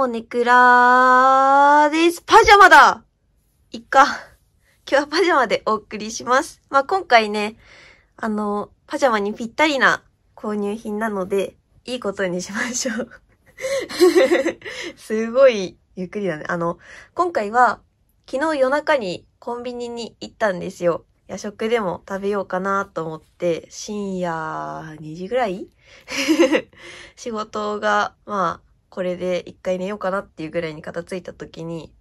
もネクラです。パジャマだいっか。今日はパジャマでお送りします。まあ、今回ね、あの、パジャマにぴったりな購入品なので、いいことにしましょうすごい、ゆっくりだね。あの、今回は、昨日夜中にコンビニに行ったんですよ。夜食でも食べようかなと思って、深夜2時ぐらい 仕事が、まあ、これで一回寝ようかなっていうぐらいに片付いた時に、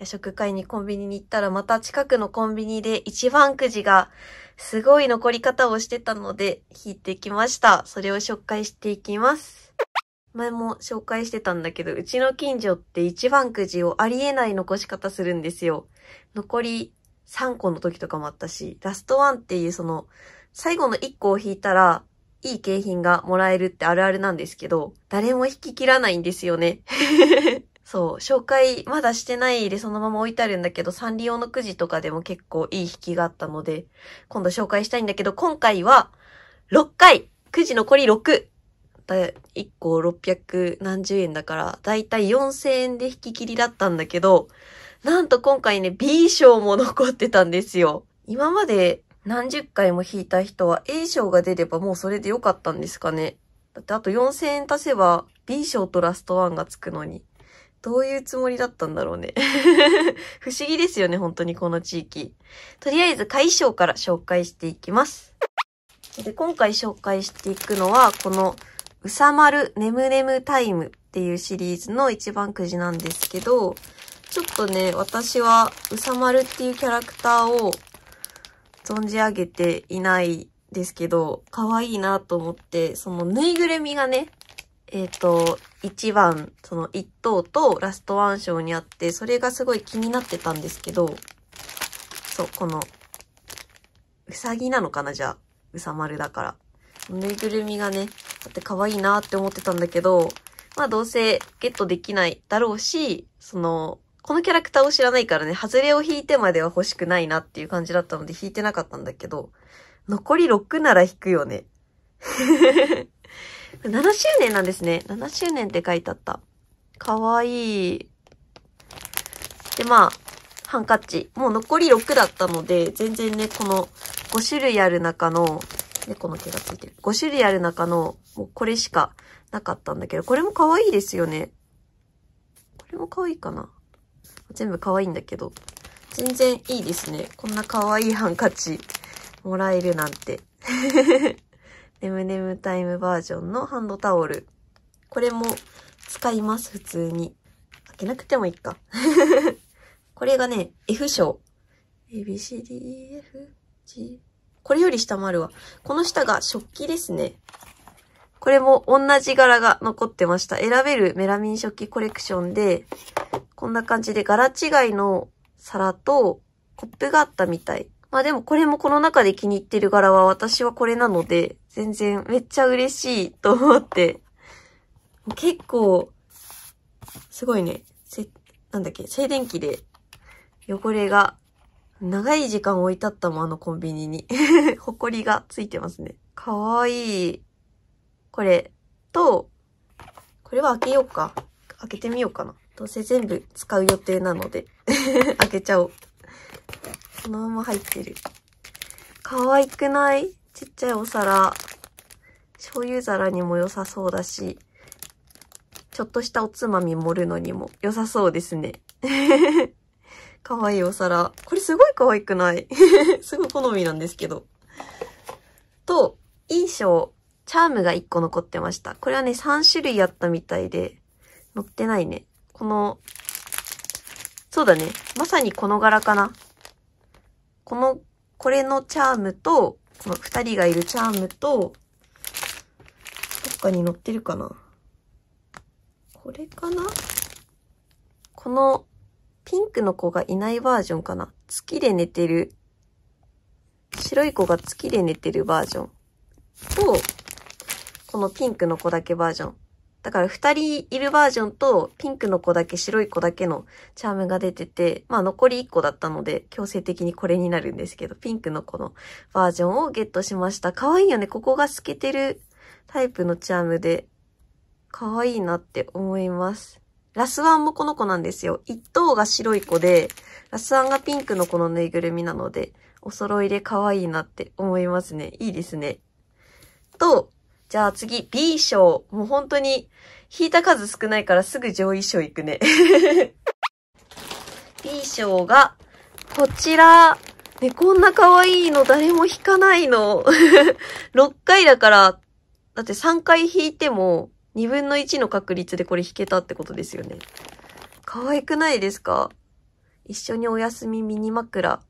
夜食会にコンビニに行ったらまた近くのコンビニで一番くじがすごい残り方をしてたので引いてきました。それを紹介していきます。前も紹介してたんだけど、うちの近所って一番くじをありえない残し方するんですよ。残り3個の時とかもあったし、ラストワンっていうその、最後の1個を引いたら、いい景品がもらえるってあるあるなんですけど、誰も引き切らないんですよね。そう、紹介まだしてないでそのまま置いてあるんだけど、サンリオのくじとかでも結構いい引きがあったので、今度紹介したいんだけど、今回は、6回くじ残り6一1個6百0何十円だから、だいたい4000円で引き切りだったんだけど、なんと今回ね、B 賞も残ってたんですよ。今まで何十回も引いた人は A 賞が出ればもうそれでよかったんですかね。だってあと4000円足せば B 賞とラストワンがつくのに。どういうつもりだったんだろうね 不思議ですよね、本当にこの地域。とりあえず、会賞から紹介していきます。で今回紹介していくのは、この、うさまるねむねむタイムっていうシリーズの一番くじなんですけど、ちょっとね、私はうさまるっていうキャラクターを存じ上げていないですけど、可愛いなと思って、そのぬいぐるみがね、えっ、ー、と、1番、その1等とラストワン章にあって、それがすごい気になってたんですけど、そう、この、うさぎなのかな、じゃあ。うさ丸だから。ぬいぐるみがね、だって可愛いなって思ってたんだけど、まあどうせゲットできないだろうし、その、このキャラクターを知らないからね、外れを引いてまでは欲しくないなっていう感じだったので引いてなかったんだけど、残り6なら引くよね。7 周年なんですね。7周年って書いてあった。かわいい。で、まあ、ハンカチ。もう残り6だったので、全然ね、この5種類ある中の、猫の毛がついてる。5種類ある中の、もうこれしかなかったんだけど、これも可愛いですよね。これも可愛いかな。全部可愛いんだけど、全然いいですね。こんな可愛いハンカチもらえるなんて。ネムネムタイムバージョンのハンドタオル。これも使います、普通に。開けなくてもいいか。これがね、F 賞。ABCDEFG。これより下もあるわ。この下が食器ですね。これも同じ柄が残ってました。選べるメラミン食器コレクションで、こんな感じで柄違いの皿とコップがあったみたい。まあでもこれもこの中で気に入ってる柄は私はこれなので、全然めっちゃ嬉しいと思って。結構、すごいね、せ、なんだっけ、静電気で汚れが長い時間置いてあったもん、あのコンビニに。ほこりがついてますね。かわいい。これと、これは開けようか。開けてみようかな。どうせ全部使う予定なので 開けちゃおう。そのまま入ってる。可愛くないちっちゃいお皿。醤油皿にも良さそうだし、ちょっとしたおつまみ盛るのにも良さそうですね。可愛いお皿。これすごい可愛くない すごい好みなんですけど。と、衣装、チャームが1個残ってました。これはね、3種類あったみたいで、乗ってないね。この、そうだね。まさにこの柄かな。この、これのチャームと、この二人がいるチャームと、どっかに載ってるかな。これかなこの、ピンクの子がいないバージョンかな。月で寝てる。白い子が月で寝てるバージョン。と、このピンクの子だけバージョン。だから二人いるバージョンとピンクの子だけ白い子だけのチャームが出てて、まあ残り一個だったので強制的にこれになるんですけど、ピンクの子のバージョンをゲットしました。可愛いよね。ここが透けてるタイプのチャームで、可愛いなって思います。ラスワンもこの子なんですよ。一等が白い子で、ラスワンがピンクの子のぬいぐるみなので、お揃いで可愛いなって思いますね。いいですね。と、じゃあ次、B 賞。もう本当に、引いた数少ないからすぐ上位賞いくね。B 賞が、こちら。ね、こんな可愛いの誰も引かないの。6 回だから、だって3回引いても、2分の1の確率でこれ引けたってことですよね。可愛くないですか一緒にお休みミニ枕。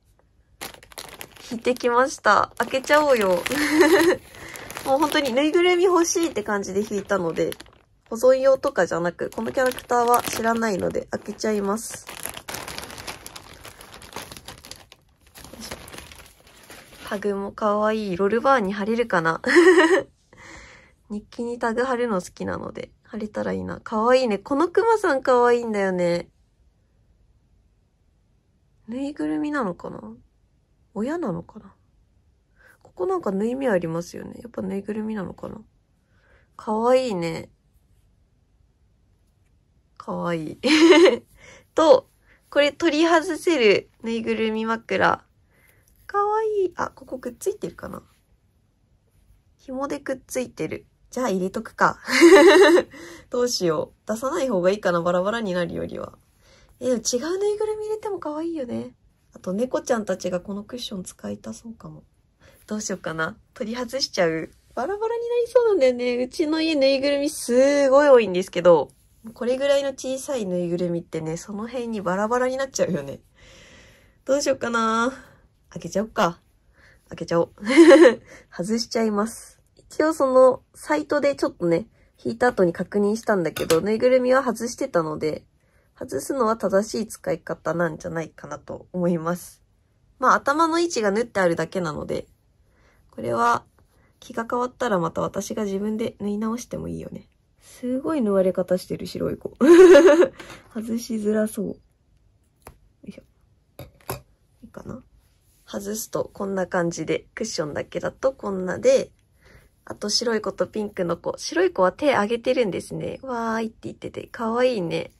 引いてきました。開けちゃおうよ。もう本当にぬいぐるみ欲しいって感じで引いたので、保存用とかじゃなく、このキャラクターは知らないので開けちゃいます。タグも可愛い。ロールバーに貼れるかな 日記にタグ貼るの好きなので、貼れたらいいな。可愛いね。このクマさん可愛いんだよね。ぬいぐるみなのかな親なのかなここなんか縫い目ありますよね。やっぱ縫いぐるみなのかな。かわいいね。かわいい。と、これ取り外せるぬいぐるみ枕。かわいい。あ、ここくっついてるかな紐でくっついてる。じゃあ入れとくか。どうしよう。出さない方がいいかな、バラバラになるよりは。え、違うぬいぐるみ入れても可愛いよね。あと猫ちゃんたちがこのクッション使いたそうかも。どうしようかな。取り外しちゃう。バラバラになりそうなんだよね。うちの家ぬいぐるみすごい多いんですけど、これぐらいの小さいぬいぐるみってね、その辺にバラバラになっちゃうよね。どうしようかな。開けちゃおっか。開けちゃおう。外しちゃいます。一応その、サイトでちょっとね、引いた後に確認したんだけど、ぬいぐるみは外してたので、外すのは正しい使い方なんじゃないかなと思います。まあ頭の位置が縫ってあるだけなので、これは気が変わったらまた私が自分で縫い直してもいいよね。すごい縫われ方してる白い子。外しづらそう。よいしょ。いいかな外すとこんな感じで、クッションだけだとこんなで、あと白い子とピンクの子。白い子は手上げてるんですね。わーいって言ってて、かわいいね。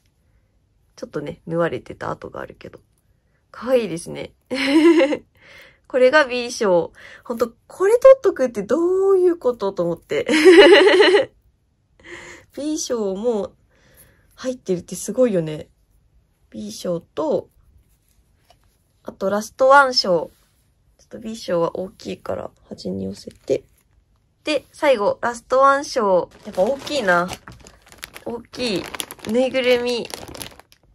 ちょっとね、縫われてた跡があるけど。かわいいですね。これが B 賞。ほんと、これ取っとくってどういうことと思って。B 賞も入ってるってすごいよね。B 賞と、あとラストワン賞。ちょっと B 賞は大きいから端に寄せて。で、最後、ラストワン賞。やっぱ大きいな。大きい。ぬいぐるみ。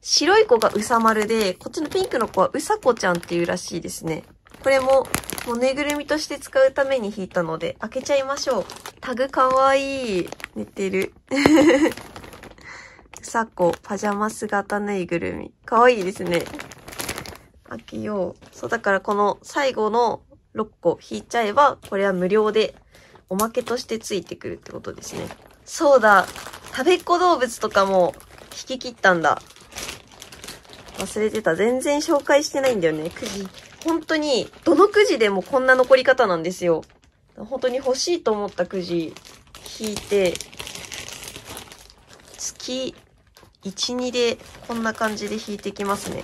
白い子がうさ丸で、こっちのピンクの子はうさこちゃんっていうらしいですね。これも、もぬいぐるみとして使うために引いたので、開けちゃいましょう。タグかわいい。寝てる。さこ、パジャマ姿ぬいぐるみ。かわいいですね。開けよう。そう、だからこの最後の6個引いちゃえば、これは無料で、おまけとしてついてくるってことですね。そうだ。食べっ子動物とかも引き切ったんだ。忘れてた。全然紹介してないんだよね。くじ。本当に、どのくじでもこんな残り方なんですよ。本当に欲しいと思ったくじ引いて、月1、2でこんな感じで引いてきますね。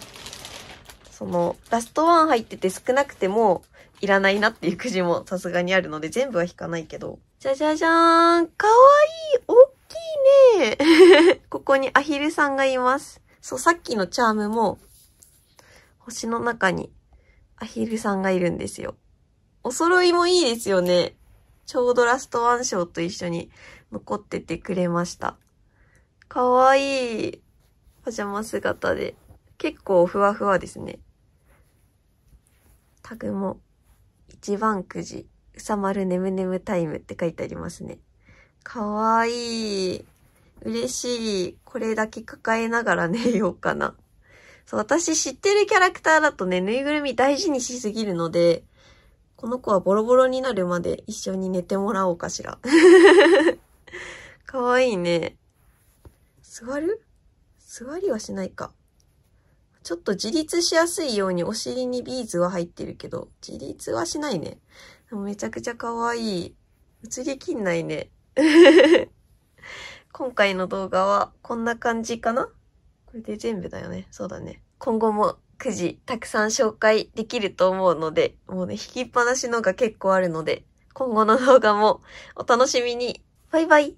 その、ラストワン入ってて少なくてもいらないなっていうくじもさすがにあるので全部は引かないけど。じゃじゃじゃーんかわいいおっきいね ここにアヒルさんがいます。そう、さっきのチャームも星の中にアヒルさんがいるんですよ。お揃いもいいですよね。ちょうどラストワンショーと一緒に残っててくれました。かわいい。パジャマ姿で。結構ふわふわですね。タグも、一番くじ、うさまるねむねむタイムって書いてありますね。かわいい。嬉しい。これだけ抱えながら寝ようかな。そう、私知ってるキャラクターだとね、ぬいぐるみ大事にしすぎるので、この子はボロボロになるまで一緒に寝てもらおうかしら。かわいいね。座る座りはしないか。ちょっと自立しやすいようにお尻にビーズは入ってるけど、自立はしないね。めちゃくちゃかわいい。映りきんないね。今回の動画はこんな感じかなこれで全部だよね。そうだね。今後もくじたくさん紹介できると思うので、もうね、引きっぱなしのが結構あるので、今後の動画もお楽しみに。バイバイ。